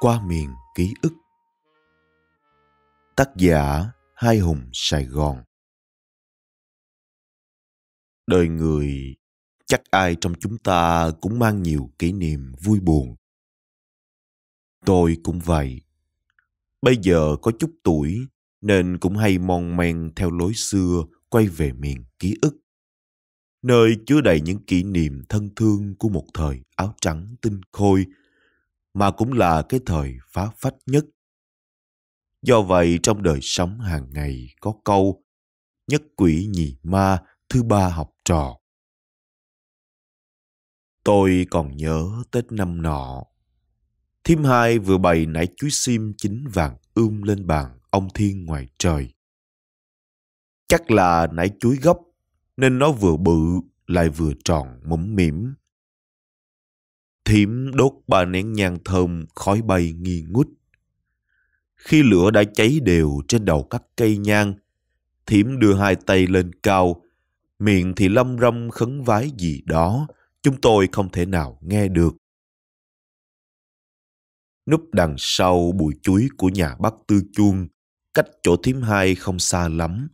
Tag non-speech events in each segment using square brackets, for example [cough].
qua miền ký ức. Tác giả Hai Hùng Sài Gòn Đời người, chắc ai trong chúng ta cũng mang nhiều kỷ niệm vui buồn. Tôi cũng vậy. Bây giờ có chút tuổi nên cũng hay mon men theo lối xưa quay về miền ký ức nơi chứa đầy những kỷ niệm thân thương của một thời áo trắng tinh khôi mà cũng là cái thời phá phách nhất. Do vậy trong đời sống hàng ngày có câu nhất quỷ nhị ma thứ ba học trò. Tôi còn nhớ Tết năm nọ. Thím hai vừa bày nải chuối sim chín vàng ươm lên bàn ông Thiên ngoài trời. Chắc là nải chuối gốc nên nó vừa bự lại vừa tròn mũm mỉm Thiểm đốt ba nén nhang thơm khói bay nghi ngút. Khi lửa đã cháy đều trên đầu các cây nhang, Thiểm đưa hai tay lên cao, miệng thì lâm râm khấn vái gì đó, chúng tôi không thể nào nghe được. Núp đằng sau bụi chuối của nhà bác Tư Chuông, cách chỗ Thiểm hai không xa lắm.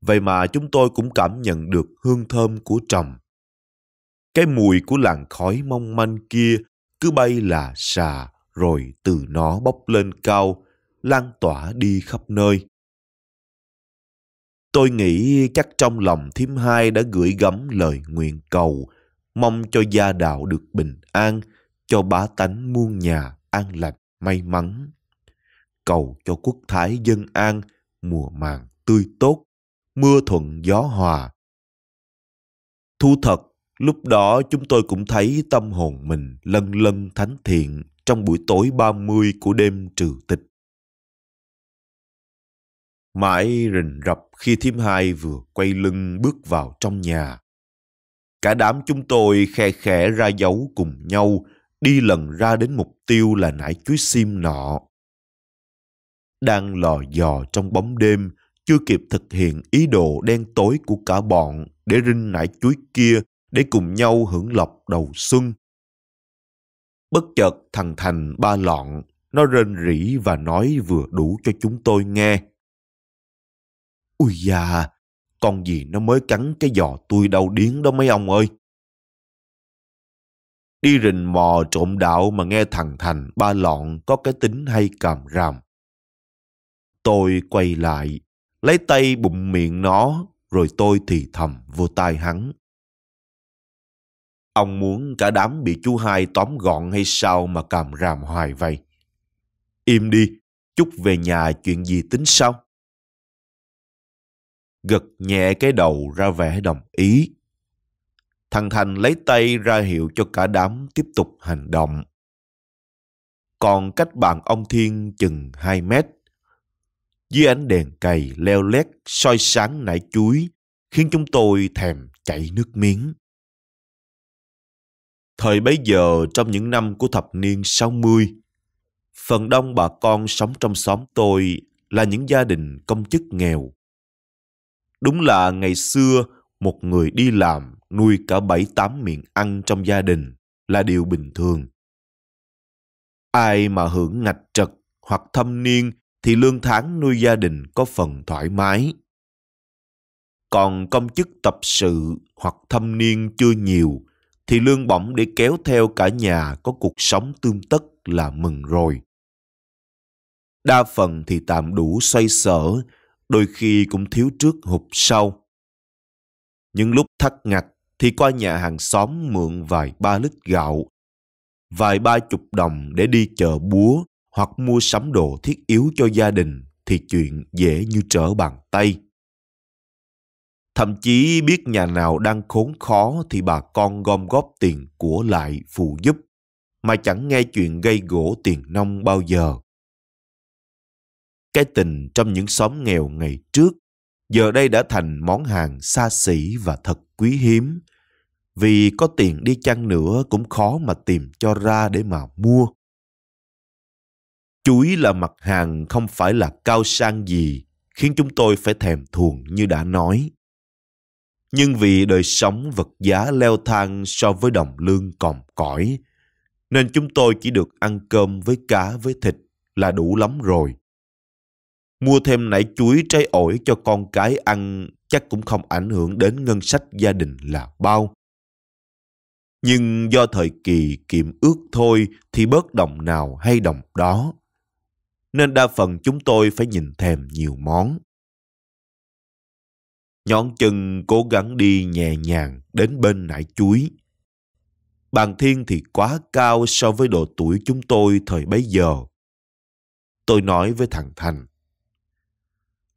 Vậy mà chúng tôi cũng cảm nhận được hương thơm của trầm cái mùi của làn khói mong manh kia cứ bay là xà rồi từ nó bốc lên cao lan tỏa đi khắp nơi tôi nghĩ chắc trong lòng thím hai đã gửi gắm lời nguyện cầu mong cho gia đạo được bình an cho bá tánh muôn nhà an lành may mắn cầu cho quốc thái dân an mùa màng tươi tốt mưa thuận gió hòa thu thật Lúc đó chúng tôi cũng thấy tâm hồn mình lân lân thánh thiện trong buổi tối 30 của đêm trừ tịch. Mãi rình rập khi thím hai vừa quay lưng bước vào trong nhà. Cả đám chúng tôi khe khẽ ra dấu cùng nhau đi lần ra đến mục tiêu là nải chuối sim nọ. Đang lò dò trong bóng đêm, chưa kịp thực hiện ý đồ đen tối của cả bọn để rinh nải chuối kia để cùng nhau hưởng lộc đầu xuân. Bất chợt thằng Thành ba lọn, nó rên rỉ và nói vừa đủ cho chúng tôi nghe. Ui da, con gì nó mới cắn cái giò tôi đau điến đó mấy ông ơi. Đi rình mò trộm đạo mà nghe thằng Thành ba lọn có cái tính hay càm ràm. Tôi quay lại, lấy tay bụng miệng nó, rồi tôi thì thầm vô tai hắn. Ông muốn cả đám bị chú hai tóm gọn hay sao mà càm ràm hoài vậy? Im đi, chút về nhà chuyện gì tính sau? Gật nhẹ cái đầu ra vẻ đồng ý. Thằng Thành lấy tay ra hiệu cho cả đám tiếp tục hành động. Còn cách bạn ông Thiên chừng 2 mét. Dưới ánh đèn cày leo lét soi sáng nải chuối khiến chúng tôi thèm chảy nước miếng. Thời bấy giờ trong những năm của thập niên 60, phần đông bà con sống trong xóm tôi là những gia đình công chức nghèo. Đúng là ngày xưa một người đi làm nuôi cả bảy tám miệng ăn trong gia đình là điều bình thường. Ai mà hưởng ngạch trật hoặc thâm niên thì lương tháng nuôi gia đình có phần thoải mái. Còn công chức tập sự hoặc thâm niên chưa nhiều thì lương bổng để kéo theo cả nhà có cuộc sống tươm tất là mừng rồi. Đa phần thì tạm đủ xoay sở, đôi khi cũng thiếu trước hụt sau. Những lúc thắt ngặt thì qua nhà hàng xóm mượn vài ba lít gạo, vài ba chục đồng để đi chợ búa hoặc mua sắm đồ thiết yếu cho gia đình thì chuyện dễ như trở bàn tay. Thậm chí biết nhà nào đang khốn khó thì bà con gom góp tiền của lại phụ giúp, mà chẳng nghe chuyện gây gỗ tiền nông bao giờ. Cái tình trong những xóm nghèo ngày trước giờ đây đã thành món hàng xa xỉ và thật quý hiếm. Vì có tiền đi chăng nữa cũng khó mà tìm cho ra để mà mua. Chuối là mặt hàng không phải là cao sang gì, khiến chúng tôi phải thèm thuồng như đã nói nhưng vì đời sống vật giá leo thang so với đồng lương còm cõi, nên chúng tôi chỉ được ăn cơm với cá với thịt là đủ lắm rồi. Mua thêm nải chuối trái ổi cho con cái ăn chắc cũng không ảnh hưởng đến ngân sách gia đình là bao. Nhưng do thời kỳ kiệm ước thôi thì bớt đồng nào hay đồng đó. Nên đa phần chúng tôi phải nhìn thèm nhiều món nhón chân cố gắng đi nhẹ nhàng đến bên nải chuối. Bàn thiên thì quá cao so với độ tuổi chúng tôi thời bấy giờ. Tôi nói với thằng Thành.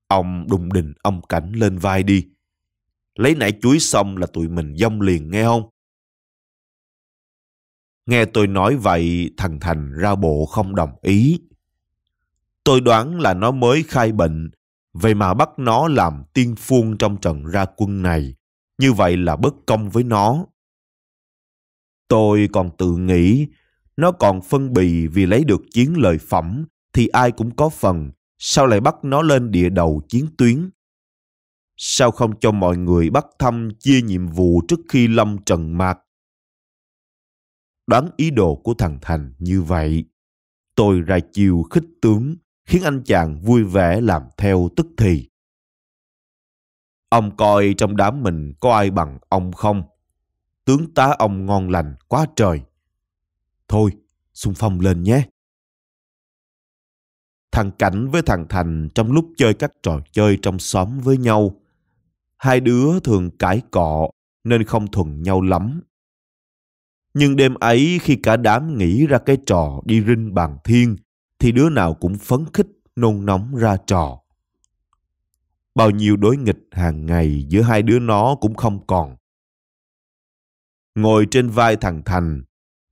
Ông đùng đình ông cảnh lên vai đi. Lấy nải chuối xong là tụi mình dông liền nghe không? Nghe tôi nói vậy, thằng Thành ra bộ không đồng ý. Tôi đoán là nó mới khai bệnh Vậy mà bắt nó làm tiên phuông trong trận ra quân này, như vậy là bất công với nó. Tôi còn tự nghĩ, nó còn phân bì vì lấy được chiến lợi phẩm thì ai cũng có phần, sao lại bắt nó lên địa đầu chiến tuyến? Sao không cho mọi người bắt thăm chia nhiệm vụ trước khi lâm trần mạc? Đoán ý đồ của thằng Thành như vậy, tôi ra chiều khích tướng, khiến anh chàng vui vẻ làm theo tức thì. Ông coi trong đám mình có ai bằng ông không? Tướng tá ông ngon lành quá trời. Thôi, xung phong lên nhé. Thằng Cảnh với thằng Thành trong lúc chơi các trò chơi trong xóm với nhau, hai đứa thường cãi cọ nên không thuần nhau lắm. Nhưng đêm ấy khi cả đám nghĩ ra cái trò đi rinh bàn thiên thì đứa nào cũng phấn khích nôn nóng ra trò. Bao nhiêu đối nghịch hàng ngày giữa hai đứa nó cũng không còn. Ngồi trên vai thằng Thành,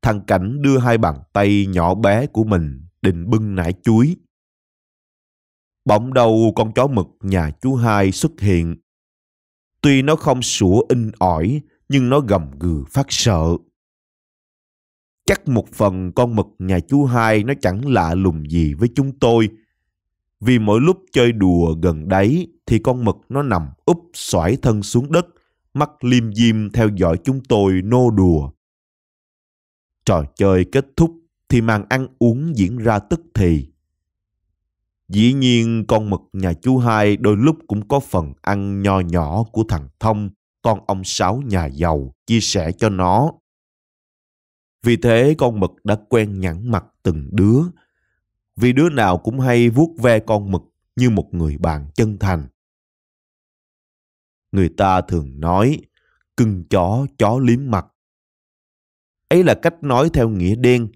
thằng Cảnh đưa hai bàn tay nhỏ bé của mình định bưng nải chuối. Bỗng đầu con chó mực nhà chú hai xuất hiện. Tuy nó không sủa in ỏi, nhưng nó gầm gừ phát sợ. Chắc một phần con mực nhà chú hai nó chẳng lạ lùng gì với chúng tôi. Vì mỗi lúc chơi đùa gần đấy thì con mực nó nằm úp xoải thân xuống đất, mắt liêm diêm theo dõi chúng tôi nô đùa. Trò chơi kết thúc thì màn ăn uống diễn ra tức thì. Dĩ nhiên con mực nhà chú hai đôi lúc cũng có phần ăn nho nhỏ của thằng Thông, con ông Sáu nhà giàu, chia sẻ cho nó. Vì thế con mực đã quen nhẵn mặt từng đứa. Vì đứa nào cũng hay vuốt ve con mực như một người bạn chân thành. Người ta thường nói, cưng chó, chó liếm mặt. Ấy là cách nói theo nghĩa đen.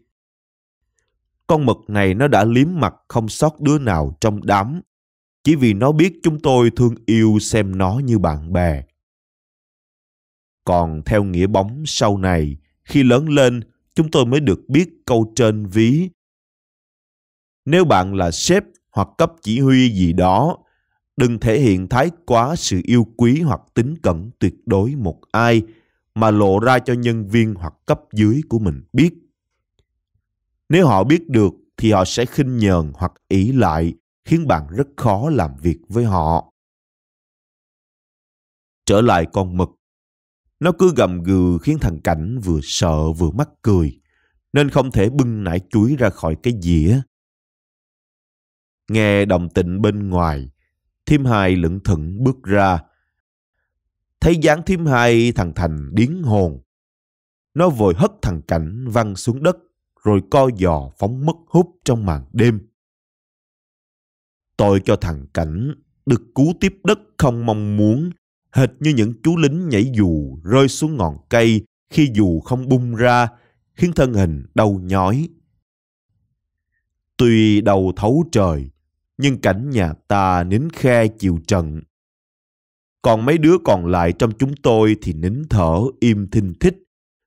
Con mực này nó đã liếm mặt không sót đứa nào trong đám, chỉ vì nó biết chúng tôi thương yêu xem nó như bạn bè. Còn theo nghĩa bóng sau này, khi lớn lên, chúng tôi mới được biết câu trên ví. Nếu bạn là sếp hoặc cấp chỉ huy gì đó, đừng thể hiện thái quá sự yêu quý hoặc tính cẩn tuyệt đối một ai mà lộ ra cho nhân viên hoặc cấp dưới của mình biết. Nếu họ biết được thì họ sẽ khinh nhờn hoặc ỷ lại khiến bạn rất khó làm việc với họ. Trở lại con mực, nó cứ gầm gừ khiến thằng Cảnh vừa sợ vừa mắc cười, nên không thể bưng nải chuối ra khỏi cái dĩa. Nghe đồng tịnh bên ngoài, Thiêm Hai lững thững bước ra. Thấy dáng Thiêm Hai thằng Thành điến hồn. Nó vội hất thằng Cảnh văng xuống đất, rồi co giò phóng mất hút trong màn đêm. Tội cho thằng Cảnh được cứu tiếp đất không mong muốn hệt như những chú lính nhảy dù rơi xuống ngọn cây khi dù không bung ra, khiến thân hình đau nhói. Tuy đầu thấu trời, nhưng cảnh nhà ta nín khe chịu trận. Còn mấy đứa còn lại trong chúng tôi thì nín thở, im thinh thích.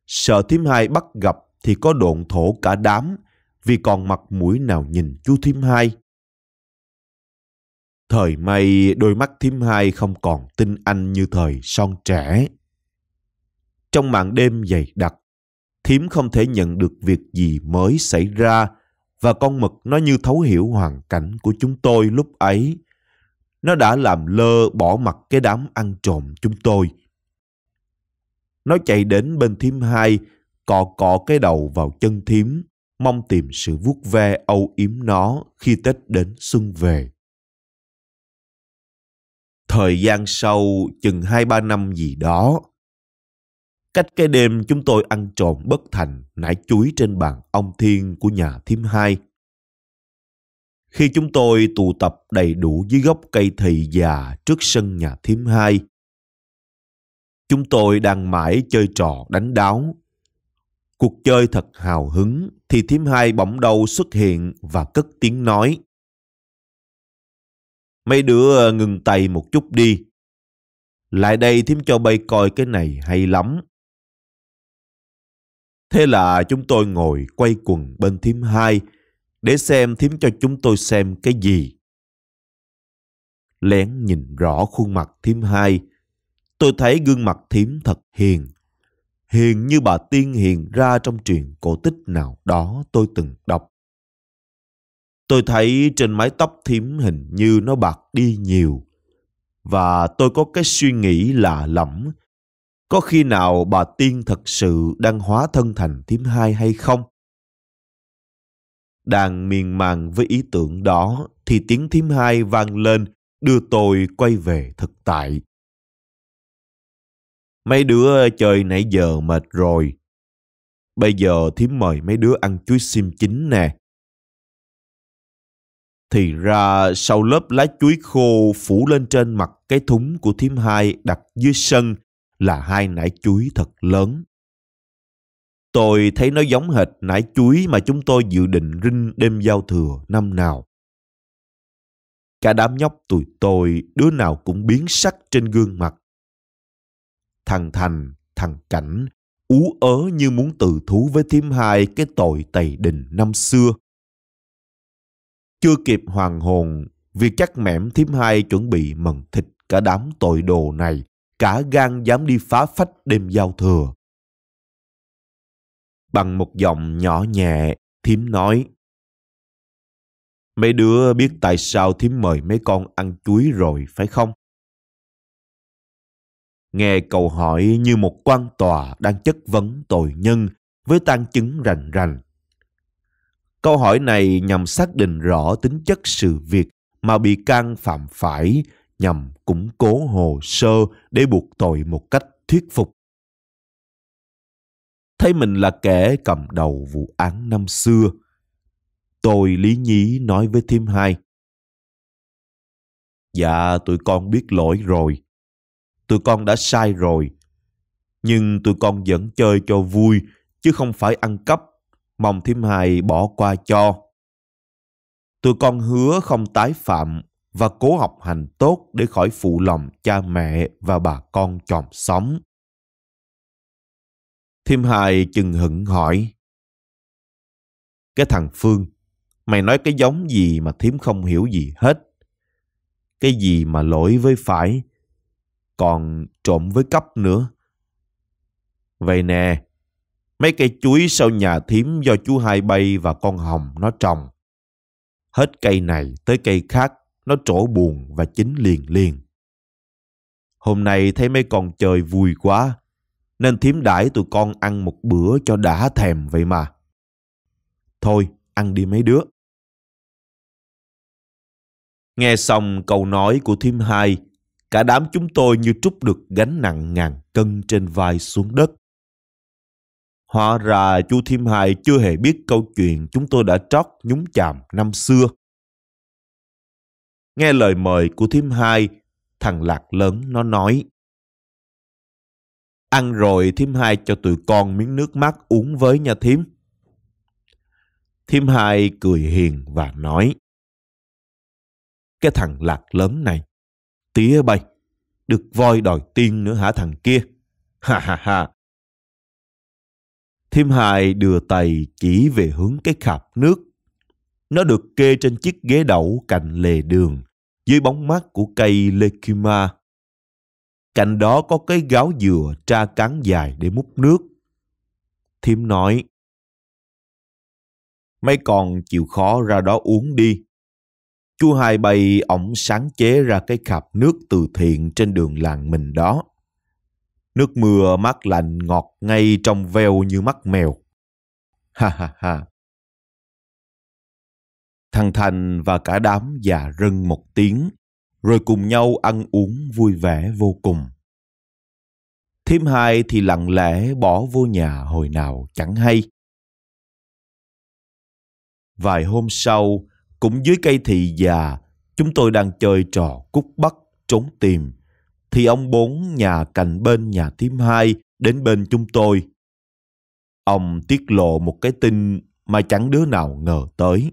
Sợ thím hai bắt gặp thì có độn thổ cả đám, vì còn mặt mũi nào nhìn chú thím hai. Thời may đôi mắt thím hai không còn tinh anh như thời son trẻ. Trong màn đêm dày đặc, thím không thể nhận được việc gì mới xảy ra và con mực nó như thấu hiểu hoàn cảnh của chúng tôi lúc ấy. Nó đã làm lơ bỏ mặt cái đám ăn trộm chúng tôi. Nó chạy đến bên thím hai, cọ cọ cái đầu vào chân thím, mong tìm sự vuốt ve âu yếm nó khi Tết đến xuân về thời gian sau chừng hai ba năm gì đó. Cách cái đêm chúng tôi ăn trộm bất thành nải chuối trên bàn ông thiên của nhà thím hai. Khi chúng tôi tụ tập đầy đủ dưới gốc cây thầy già trước sân nhà thím hai, chúng tôi đang mãi chơi trò đánh đáo. Cuộc chơi thật hào hứng thì thím hai bỗng đầu xuất hiện và cất tiếng nói. Mấy đứa ờ, ngừng tay một chút đi. Lại đây thím cho bay coi cái này hay lắm. Thế là chúng tôi ngồi quay quần bên thím hai để xem thím cho chúng tôi xem cái gì. Lén nhìn rõ khuôn mặt thím hai, tôi thấy gương mặt thím thật hiền. Hiền như bà tiên hiền ra trong truyện cổ tích nào đó tôi từng đọc. Tôi thấy trên mái tóc thím hình như nó bạc đi nhiều. Và tôi có cái suy nghĩ lạ lẫm. Có khi nào bà Tiên thật sự đang hóa thân thành thím hai hay không? Đang miên man với ý tưởng đó thì tiếng thím hai vang lên đưa tôi quay về thực tại. Mấy đứa chơi nãy giờ mệt rồi. Bây giờ thím mời mấy đứa ăn chuối sim chín nè. Thì ra sau lớp lá chuối khô phủ lên trên mặt cái thúng của thím hai đặt dưới sân là hai nải chuối thật lớn. Tôi thấy nó giống hệt nải chuối mà chúng tôi dự định rinh đêm giao thừa năm nào. Cả đám nhóc tụi tôi đứa nào cũng biến sắc trên gương mặt. Thằng Thành, thằng Cảnh, ú ớ như muốn tự thú với thím hai cái tội tày đình năm xưa. Chưa kịp hoàng hồn, việc chắc mẻm thím hai chuẩn bị mần thịt cả đám tội đồ này, cả gan dám đi phá phách đêm giao thừa. Bằng một giọng nhỏ nhẹ, thím nói Mấy đứa biết tại sao thím mời mấy con ăn chuối rồi phải không? Nghe câu hỏi như một quan tòa đang chất vấn tội nhân với tan chứng rành rành Câu hỏi này nhằm xác định rõ tính chất sự việc mà bị can phạm phải nhằm củng cố hồ sơ để buộc tội một cách thuyết phục. Thấy mình là kẻ cầm đầu vụ án năm xưa, tôi lý nhí nói với Thêm hai. Dạ, tụi con biết lỗi rồi. Tụi con đã sai rồi. Nhưng tụi con vẫn chơi cho vui, chứ không phải ăn cắp mong thím hai bỏ qua cho. tôi con hứa không tái phạm và cố học hành tốt để khỏi phụ lòng cha mẹ và bà con chòm sống. Thím hai chừng hững hỏi. Cái thằng Phương, mày nói cái giống gì mà thím không hiểu gì hết. Cái gì mà lỗi với phải, còn trộm với cấp nữa. Vậy nè, Mấy cây chuối sau nhà thím do chú Hai Bay và con Hồng nó trồng. Hết cây này tới cây khác, nó trổ buồn và chín liền liền. Hôm nay thấy mấy con chơi vui quá, nên thím đãi tụi con ăn một bữa cho đã thèm vậy mà. Thôi, ăn đi mấy đứa. Nghe xong câu nói của thím hai, cả đám chúng tôi như trút được gánh nặng ngàn cân trên vai xuống đất. Hóa ra chú Thiêm Hai chưa hề biết câu chuyện chúng tôi đã trót nhúng chàm năm xưa. Nghe lời mời của Thiêm Hai, thằng Lạc lớn nó nói. Ăn rồi Thiêm Hai cho tụi con miếng nước mắt uống với nha Thiêm. Thiêm Hai cười hiền và nói. Cái thằng Lạc lớn này, tía bay, được voi đòi tiên nữa hả thằng kia. [laughs] Ha ha ha, Thiêm Hài đưa tay chỉ về hướng cái khạp nước. Nó được kê trên chiếc ghế đẩu cạnh lề đường, dưới bóng mát của cây Lekima. Cạnh đó có cái gáo dừa tra cán dài để múc nước. Thiêm nói, Mấy con chịu khó ra đó uống đi. Chú hai bày ổng sáng chế ra cái khạp nước từ thiện trên đường làng mình đó. Nước mưa mát lạnh ngọt ngay trong veo như mắt mèo. Ha ha ha. Thằng Thành và cả đám già rưng một tiếng, rồi cùng nhau ăn uống vui vẻ vô cùng. Thiếm hai thì lặng lẽ bỏ vô nhà hồi nào chẳng hay. Vài hôm sau, cũng dưới cây thị già, chúng tôi đang chơi trò cút bắt trốn tìm thì ông bốn nhà cạnh bên nhà thím hai đến bên chúng tôi. Ông tiết lộ một cái tin mà chẳng đứa nào ngờ tới.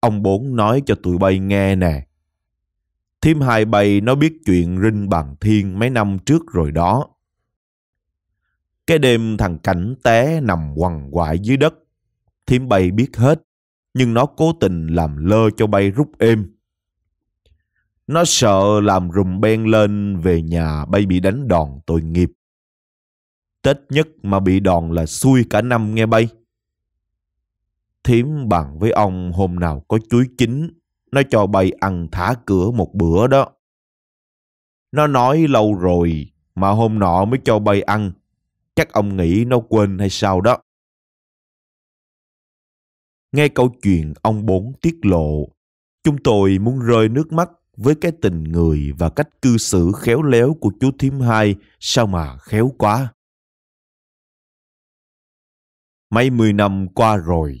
Ông bốn nói cho tụi bay nghe nè. Thím hai bay nó biết chuyện Rinh Bằng Thiên mấy năm trước rồi đó. Cái đêm thằng Cảnh té nằm quằn quại dưới đất. Thím bay biết hết, nhưng nó cố tình làm lơ cho bay rút êm. Nó sợ làm rùm beng lên về nhà bay bị đánh đòn tội nghiệp. Tết nhất mà bị đòn là xui cả năm nghe bay. Thiếm bằng với ông hôm nào có chuối chín, nó cho bay ăn thả cửa một bữa đó. Nó nói lâu rồi mà hôm nọ mới cho bay ăn. Chắc ông nghĩ nó quên hay sao đó. Nghe câu chuyện ông bốn tiết lộ, chúng tôi muốn rơi nước mắt với cái tình người và cách cư xử khéo léo của chú thím hai sao mà khéo quá. Mấy mười năm qua rồi,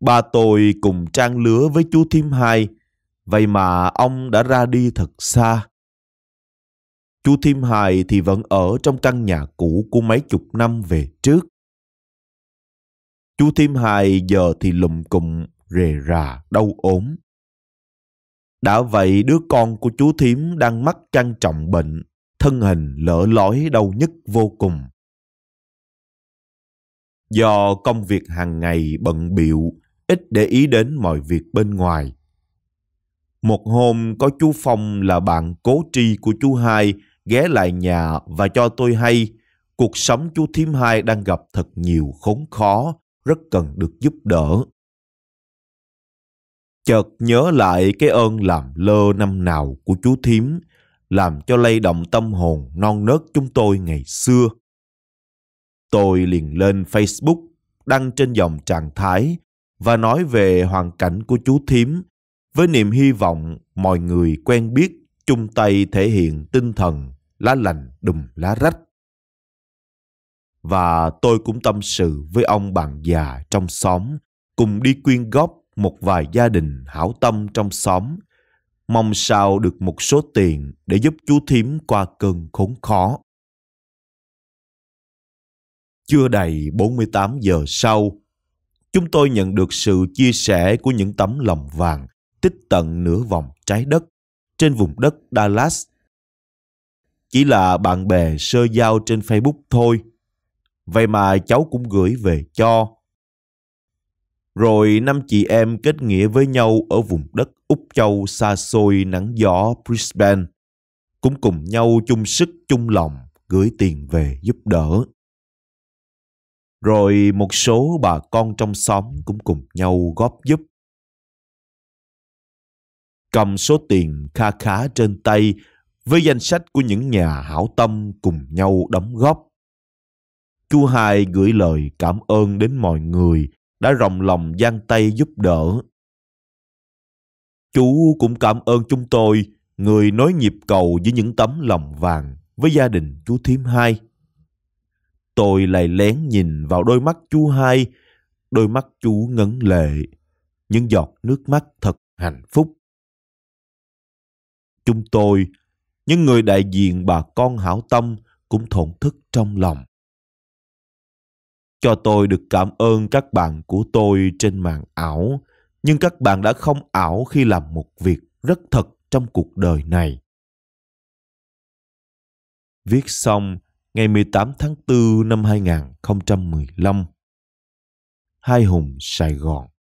ba tôi cùng trang lứa với chú thím hai, vậy mà ông đã ra đi thật xa. Chú thím hai thì vẫn ở trong căn nhà cũ của mấy chục năm về trước. Chú thím hai giờ thì lùm cụm, rề rà, đau ốm, đã vậy đứa con của chú thím đang mắc căn trọng bệnh, thân hình lỡ lói đau nhức vô cùng. Do công việc hàng ngày bận biệu, ít để ý đến mọi việc bên ngoài. Một hôm có chú Phong là bạn cố tri của chú Hai ghé lại nhà và cho tôi hay cuộc sống chú Thím Hai đang gặp thật nhiều khốn khó, rất cần được giúp đỡ chợt nhớ lại cái ơn làm lơ năm nào của chú thím, làm cho lay động tâm hồn non nớt chúng tôi ngày xưa. Tôi liền lên Facebook, đăng trên dòng trạng thái và nói về hoàn cảnh của chú thím với niềm hy vọng mọi người quen biết chung tay thể hiện tinh thần lá lành đùm lá rách. Và tôi cũng tâm sự với ông bạn già trong xóm cùng đi quyên góp một vài gia đình hảo tâm trong xóm mong sao được một số tiền để giúp chú thím qua cơn khốn khó. Chưa đầy 48 giờ sau, chúng tôi nhận được sự chia sẻ của những tấm lòng vàng tích tận nửa vòng trái đất trên vùng đất Dallas. Chỉ là bạn bè sơ giao trên Facebook thôi. Vậy mà cháu cũng gửi về cho rồi năm chị em kết nghĩa với nhau ở vùng đất Úc Châu xa xôi nắng gió Brisbane. Cũng cùng nhau chung sức chung lòng gửi tiền về giúp đỡ. Rồi một số bà con trong xóm cũng cùng nhau góp giúp. Cầm số tiền kha khá trên tay với danh sách của những nhà hảo tâm cùng nhau đóng góp. Chú Hai gửi lời cảm ơn đến mọi người đã rồng lòng giang tay giúp đỡ. Chú cũng cảm ơn chúng tôi, người nói nhịp cầu với những tấm lòng vàng với gia đình chú thím hai. Tôi lại lén nhìn vào đôi mắt chú hai, đôi mắt chú ngấn lệ, những giọt nước mắt thật hạnh phúc. Chúng tôi, những người đại diện bà con hảo tâm cũng thổn thức trong lòng cho tôi được cảm ơn các bạn của tôi trên mạng ảo nhưng các bạn đã không ảo khi làm một việc rất thật trong cuộc đời này. Viết xong ngày 18 tháng 4 năm 2015. Hai Hùng, Sài Gòn.